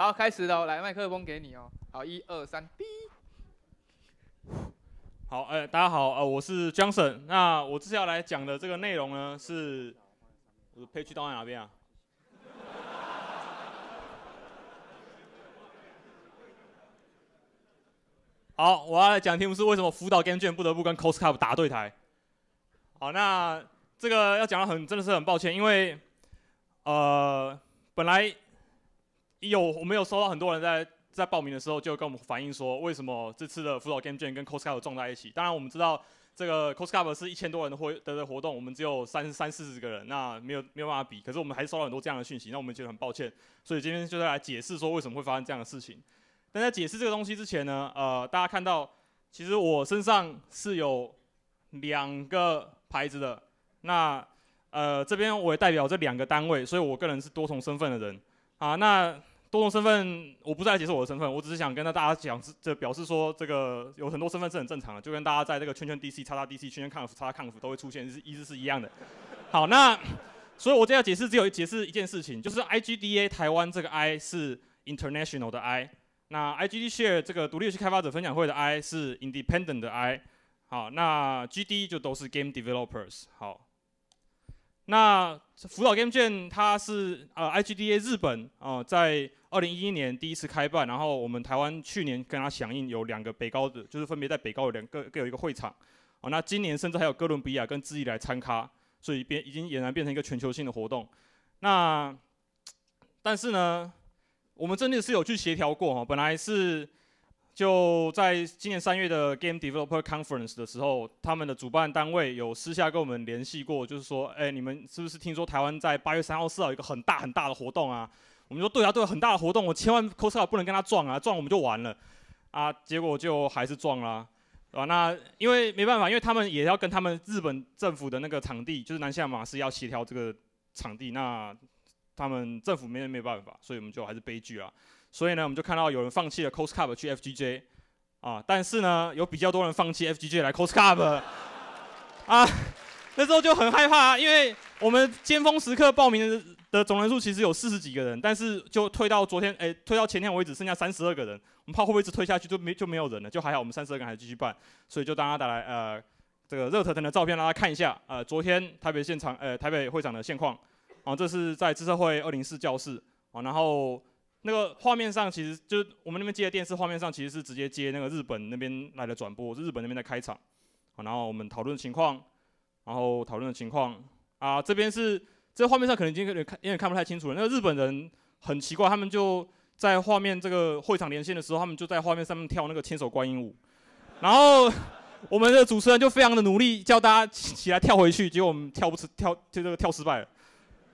好，开始喽！来，麦克风给你哦。好，一二三，滴。好，哎，大家好，呃，我是江森。那我接下来讲的这个内容呢，是，我的配曲到哪边啊？好，我要来讲题目是为什么辅导卷卷不得不跟 Costco 打对台。好，那这个要讲的很，真的是很抱歉，因为，呃，本来。有我们有收到很多人在在报名的时候就跟我们反映说，为什么这次的辅导 Game Jam 跟 CoScup 在一起？当然我们知道这个 CoScup 是一千多人的活的活动，我们只有三三四十个人，那没有没有办法比。可是我们还是收到很多这样的讯息，那我们觉得很抱歉，所以今天就是来解释说为什么会发生这样的事情。但在解释这个东西之前呢，呃，大家看到其实我身上是有两个牌子的，那呃这边我也代表这两个单位，所以我个人是多重身份的人啊。那多重身份，我不再来解释我的身份，我只是想跟大家讲，这表示说这个有很多身份是很正常的，就跟大家在这个圈圈 DC 叉叉 DC 圈圈抗夫叉叉抗夫都会出现，意思是一样的。好，那所以我这要解释只有解释一件事情，就是 IGDA 台湾这个 I 是 International 的 I，那 IGD Share 这个独立游戏开发者分享会的 I 是 Independent 的 I，好，那 GD 就都是 Game Developers，好，那。辅导 Game 展，它是呃 IGDA 日本啊，在二零一一年第一次开办，然后我们台湾去年跟它响应，有两个北高的，就是分别在北高两个各有一个会场，啊，那今年甚至还有哥伦比亚跟智利来参加，所以变已经俨然变成一个全球性的活动。那但是呢，我们真的是有去协调过，哈，本来是。就在今年三月的 Game Developer Conference 的时候，他们的主办单位有私下跟我们联系过，就是说，哎，你们是不是听说台湾在八月三号、四号有一个很大很大的活动啊？我们说对啊，对，啊，很大的活动，我千万 c o 不能跟他撞啊，撞我们就完了啊。结果就还是撞啦，啊，吧？那因为没办法，因为他们也要跟他们日本政府的那个场地，就是南下马斯要协调这个场地，那他们政府没没办法，所以我们就还是悲剧啊。所以呢，我们就看到有人放弃了 Coast Cup 去 f g j 啊，但是呢，有比较多人放弃 f g j 来 Coast Cup，啊，那时候就很害怕，因为我们尖峰时刻报名的总人数其实有四十几个人，但是就推到昨天，哎，推到前天为止，剩下三十二个人，我们怕会不会一直推下去就没就没有人了，就还好我们三十二个还继续办，所以就大家来呃，这个热腾腾的照片让大家看一下，呃，昨天台北现场呃台北会场的现况，啊，这是在自社会二零四教室，啊，然后。那个画面上，其实就我们那边接的电视画面上，其实是直接接那个日本那边来的转播，是日本那边在开场。然后我们讨论情况，然后讨论的情况。啊，这边是这画面上可能已经有点看，有点看不太清楚了。那个日本人很奇怪，他们就在画面这个会场连线的时候，他们就在画面上面跳那个千手观音舞。然后我们的主持人就非常的努力叫大家起来跳回去，结果我们跳不出，跳就这个跳失败了。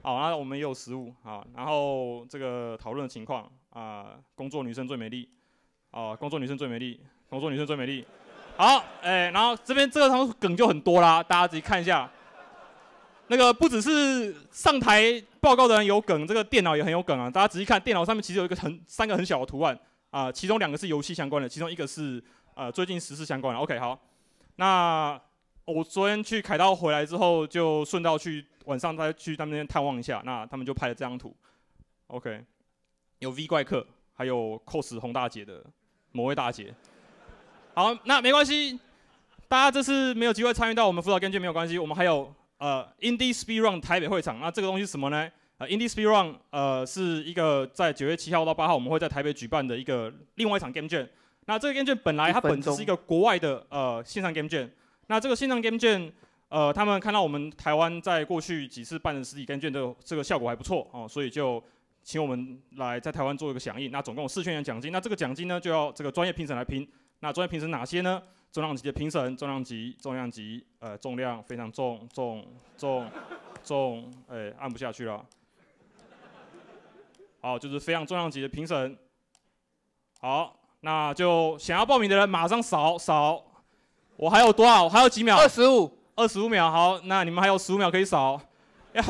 好，那我们也有实物，啊，然后这个讨论的情况，啊，工作女生最美丽，啊，工作女生最美丽，工作女生最美丽，好，哎，然后这边这个们梗就很多啦，大家仔细看一下，那个不只是上台报告的人有梗，这个电脑也很有梗啊，大家仔细看电脑上面其实有一个很三个很小的图案，啊，其中两个是游戏相关的，其中一个是呃最近时事相关的，OK，好，那。我昨天去凯道回来之后，就顺道去晚上再去他们那边探望一下。那他们就拍了这张图，OK，有 V 怪客，还有 cos 红大姐的某位大姐。好，那没关系，大家这次没有机会参与到我们辅导 Game 没有关系，我们还有呃 Indie Speed Run 台北会场。那这个东西是什么呢？呃，Indie Speed Run 呃是一个在九月七号到八号我们会在台北举办的一个另外一场 Game 券。那这个 Game 券本来它本身是一个国外的呃线上 Game 券。那这个线上 Game 券，呃，他们看到我们台湾在过去几次办的实体 Game 券的这个效果还不错哦，所以就请我们来在台湾做一个响应。那总共有四千元奖金，那这个奖金呢就要这个专业评审来评。那专业评审哪些呢？重量级的评审，重量级、重量级，呃，重量非常重，重、重、重，哎，按不下去了。好，就是非常重量级的评审。好，那就想要报名的人马上扫扫。我还有多少？我还有几秒？二十五，二十五秒。好，那你们还有十五秒可以扫，要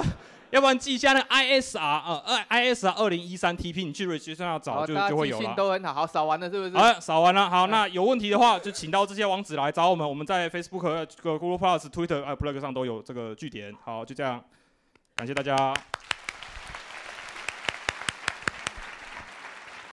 要不然记一下那个 ISR 呃 i i s r 二零一三 TP，你去瑞奇上找就就会有啦。都很好，好，扫完了是不是？好，扫完了。好，那有问题的话就请到这些网址来找我们，我们在 Facebook、这个 Google Plus、Twitter、a p l o g 上都有这个据点。好，就这样，感谢大家。